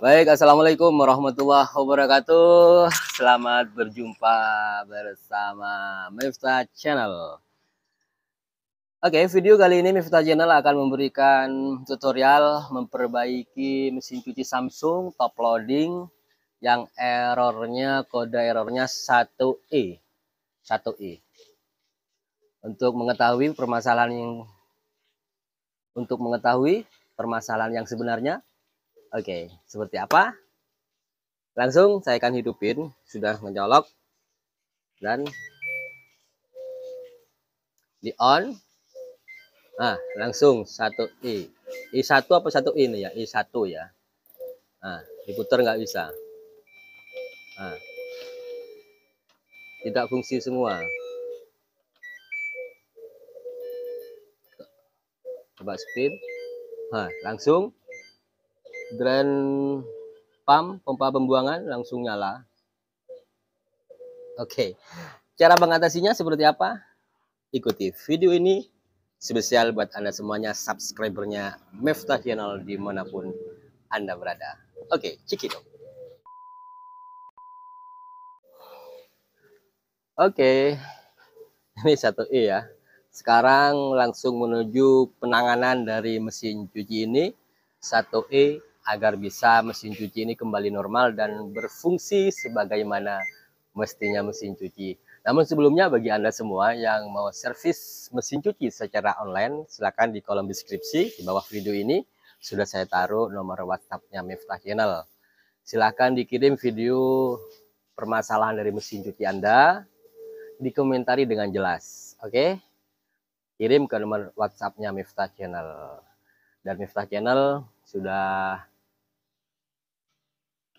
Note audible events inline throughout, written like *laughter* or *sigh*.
Baik, Assalamualaikum warahmatullahi wabarakatuh. Selamat berjumpa bersama Miftah Channel. Oke, video kali ini Miftah Channel akan memberikan tutorial memperbaiki mesin cuci Samsung top loading yang errornya kode errornya 1E. 1E. Untuk mengetahui permasalahan yang untuk mengetahui permasalahan yang sebenarnya, Oke, seperti apa? Langsung saya akan hidupin, sudah mencolok dan di on. Nah, langsung satu i. I1 apa satu ini ya? I1 ya. Nah, diputar nggak bisa. Nah, tidak fungsi semua. Coba spin. Nah, langsung drain pump pompa pembuangan langsung nyala oke okay. cara mengatasinya seperti apa ikuti video ini spesial buat anda semuanya subscribernya Mefta Channel dimanapun anda berada oke okay, cekidot oke okay. ini satu i ya sekarang langsung menuju penanganan dari mesin cuci ini satu e agar bisa mesin cuci ini kembali normal dan berfungsi sebagaimana mestinya mesin cuci. Namun sebelumnya bagi Anda semua yang mau servis mesin cuci secara online, silakan di kolom deskripsi di bawah video ini sudah saya taruh nomor WhatsAppnya nya Miftah Channel. Silakan dikirim video permasalahan dari mesin cuci Anda, dikomentari dengan jelas, oke? Okay? Kirim ke nomor WhatsAppnya nya Miftah Channel. Dan Miftah Channel sudah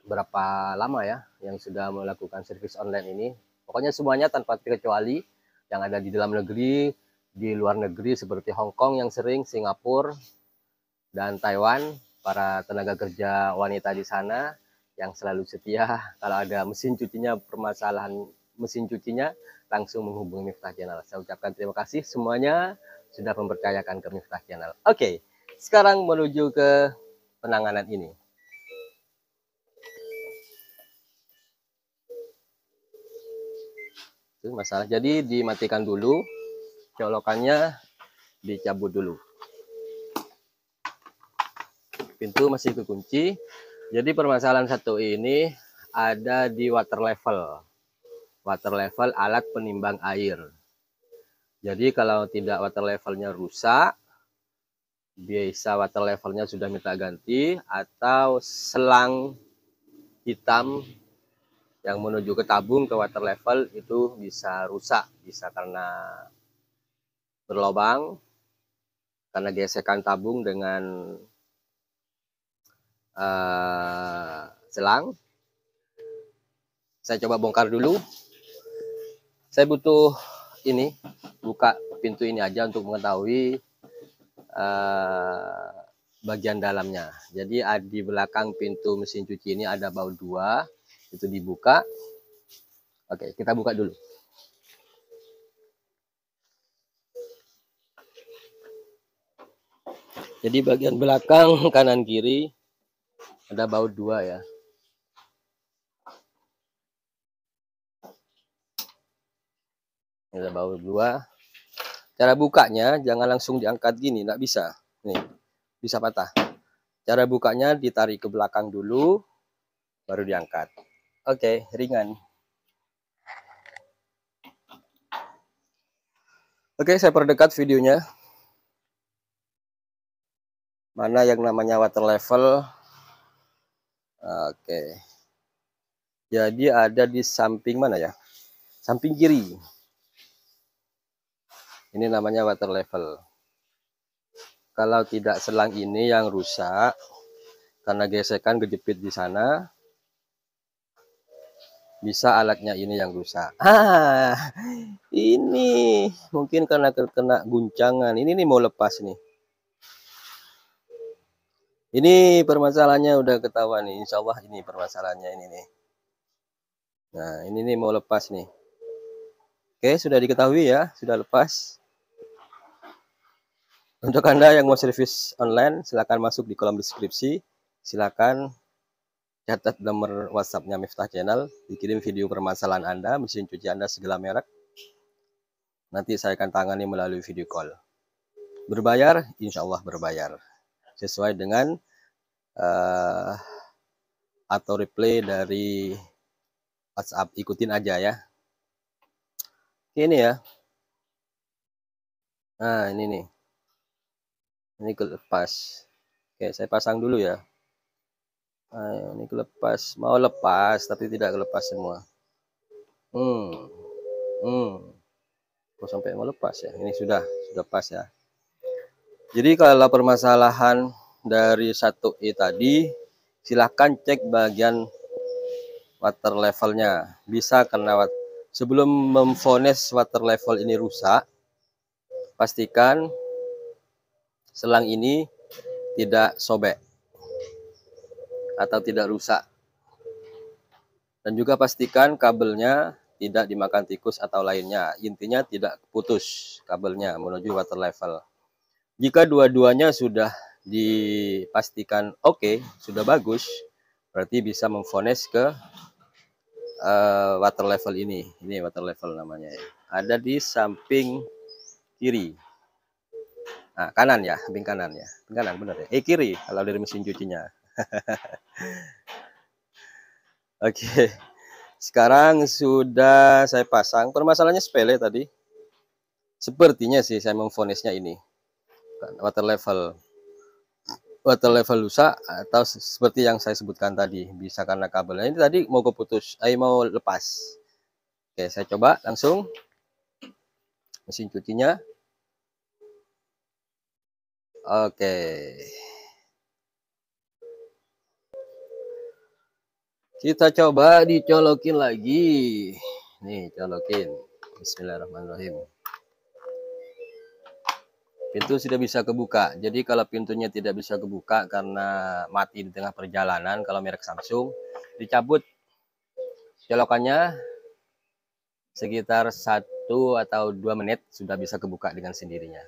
berapa lama ya yang sudah melakukan servis online ini. Pokoknya semuanya tanpa terkecuali yang ada di dalam negeri, di luar negeri seperti Hong Kong yang sering, Singapura dan Taiwan, para tenaga kerja wanita di sana yang selalu setia kalau ada mesin cucinya permasalahan mesin cucinya langsung menghubungi Miftah Channel. Saya ucapkan terima kasih semuanya sudah mempercayakan ke Miftah Channel. Oke, sekarang menuju ke penanganan ini. itu masalah jadi dimatikan dulu colokannya dicabut dulu pintu masih kekunci jadi permasalahan satu ini ada di water level water level alat penimbang air jadi kalau tidak water levelnya rusak biasa water levelnya sudah minta ganti atau selang hitam yang menuju ke tabung ke water level itu bisa rusak bisa karena berlobang karena gesekan tabung dengan uh, selang saya coba bongkar dulu saya butuh ini buka pintu ini aja untuk mengetahui uh, bagian dalamnya jadi ah, di belakang pintu mesin cuci ini ada baut dua itu dibuka. Oke, kita buka dulu. Jadi bagian belakang kanan kiri ada baut dua ya. ada baut dua. Cara bukanya jangan langsung diangkat gini, tidak bisa. Nih, bisa patah. Cara bukanya ditarik ke belakang dulu, baru diangkat. Oke, okay, ringan. Oke, okay, saya perdekat videonya. Mana yang namanya water level? Oke. Okay. Jadi ada di samping mana ya? Samping kiri. Ini namanya water level. Kalau tidak selang ini yang rusak karena gesekan kejepit di sana, bisa alatnya ini yang rusak. Ah, ini mungkin karena terkena guncangan. Ini nih mau lepas nih. Ini permasalahannya udah ketahuan nih. Insya Allah ini permasalahannya ini nih. Nah ini nih mau lepas nih. Oke sudah diketahui ya sudah lepas. Untuk anda yang mau servis online silahkan masuk di kolom deskripsi. Silahkan Catat nomor WhatsAppnya Miftah Channel, dikirim video permasalahan Anda, mesin cuci Anda segala merek. Nanti saya akan tangani melalui video call. Berbayar? Insya Allah berbayar. Sesuai dengan uh, atau replay dari WhatsApp. Ikutin aja ya. Ini ya. Nah, ini nih. Ini lepas. Oke, saya pasang dulu ya. Ayo, ini kelepas. Mau lepas, tapi tidak kelepas semua. Hmm. Hmm. Kok sampai mau lepas ya? Ini sudah, sudah pas ya. Jadi kalau permasalahan dari satu i e tadi, silahkan cek bagian water levelnya. Bisa karena sebelum memfonis water level ini rusak, pastikan selang ini tidak sobek atau tidak rusak. Dan juga pastikan kabelnya tidak dimakan tikus atau lainnya. Intinya tidak putus kabelnya menuju water level. Jika dua-duanya sudah dipastikan oke, okay, sudah bagus, berarti bisa memfones ke uh, water level ini. Ini water level namanya Ada di samping kiri. Nah, kanan ya, samping kanan ya. kanan benar ya. Eh kiri kalau dari mesin cucinya. *laughs* Oke. Sekarang sudah saya pasang. Permasalahannya sepele tadi. Sepertinya sih saya memfonisnya ini. Water level. Water level lusa atau seperti yang saya sebutkan tadi. Bisa karena kabelnya. Ini tadi mau keputus. Eh, mau lepas. Oke, saya coba langsung. Mesin cucinya. Oke. Kita coba dicolokin lagi. Nih, colokin. Bismillahirrahmanirrahim. Pintu sudah bisa kebuka. Jadi kalau pintunya tidak bisa kebuka karena mati di tengah perjalanan, kalau merek Samsung, dicabut colokannya sekitar satu atau dua menit sudah bisa kebuka dengan sendirinya.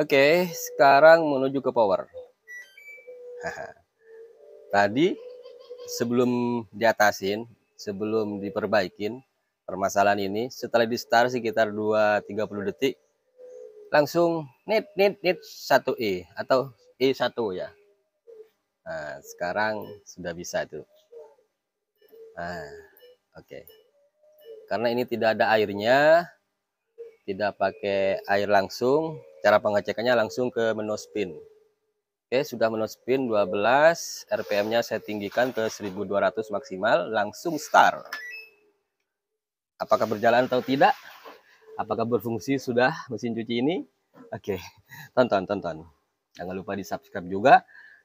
Oke, sekarang menuju ke power. *laughs* Tadi sebelum diatasin, sebelum diperbaikin permasalahan ini, setelah di start sekitar 2-30 detik, langsung nit nit nit 1E atau E1 ya. Nah, sekarang sudah bisa itu. Nah, oke. Okay. Karena ini tidak ada airnya, tidak pakai air langsung, cara pengecekannya langsung ke menu spin. Oke, sudah menospin 12, RPM-nya saya tinggikan ke 1200 maksimal, langsung start. Apakah berjalan atau tidak? Apakah berfungsi sudah mesin cuci ini? Oke, tonton, tonton. Jangan lupa di-subscribe juga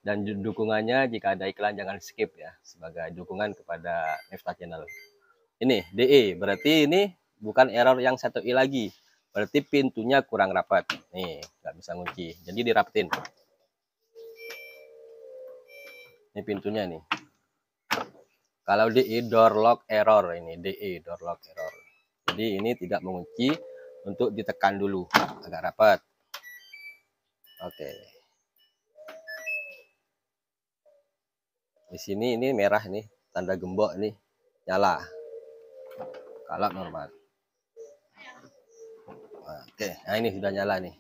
dan dukungannya jika ada iklan jangan skip ya sebagai dukungan kepada Nefta Channel. Ini DE, berarti ini bukan error yang satu I e lagi. Berarti pintunya kurang rapat. Nih, nggak bisa ngunci. Jadi dirapetin ini pintunya nih kalau DE door lock error ini DE door lock error jadi ini tidak mengunci untuk ditekan dulu agak rapat oke okay. di sini ini merah nih tanda gembok nih nyala kalau normal oke nah ini sudah nyala nih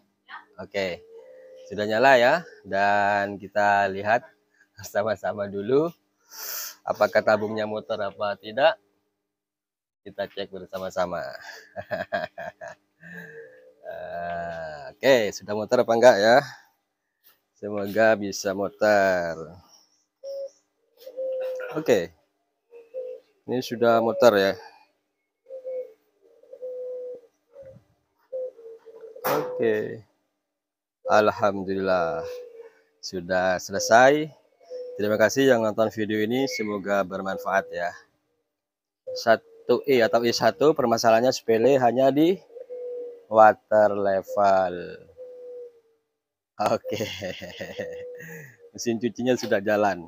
oke sudah nyala ya dan kita lihat *laughs* sama-sama dulu apakah tabungnya motor apa tidak kita cek bersama-sama *laughs* ah, oke sudah muter apa enggak ya semoga bisa muter oke ini sudah muter ya oke Alhamdulillah sudah selesai Terima kasih yang nonton video ini, semoga bermanfaat ya. satu e atau I1 permasalahannya sepele hanya di water level. Oke. Okay. *laughs* Mesin cucinya sudah jalan.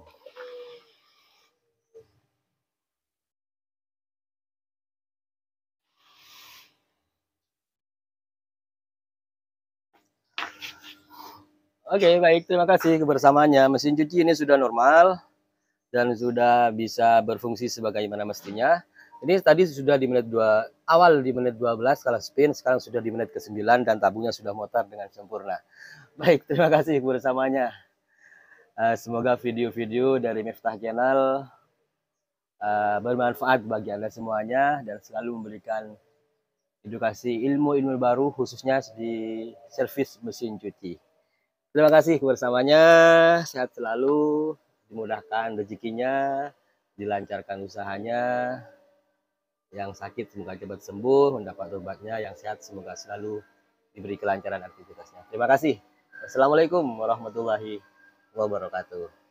Oke, okay, baik. Terima kasih kebersamanya. Mesin cuci ini sudah normal dan sudah bisa berfungsi sebagaimana mestinya. Ini tadi sudah di menit 2, awal di menit 12 kalau spin, sekarang sudah di menit ke-9 dan tabungnya sudah motor dengan sempurna. Baik, terima kasih kebersamanya. Uh, eh, semoga video-video dari Miftah Channel eh, bermanfaat bagi Anda semuanya dan selalu memberikan edukasi ilmu-ilmu baru khususnya di servis mesin cuci. Terima kasih bersamanya, sehat selalu, dimudahkan rezekinya, dilancarkan usahanya. Yang sakit semoga cepat sembuh, mendapat obatnya, yang sehat semoga selalu diberi kelancaran aktivitasnya. Terima kasih. Assalamualaikum warahmatullahi wabarakatuh.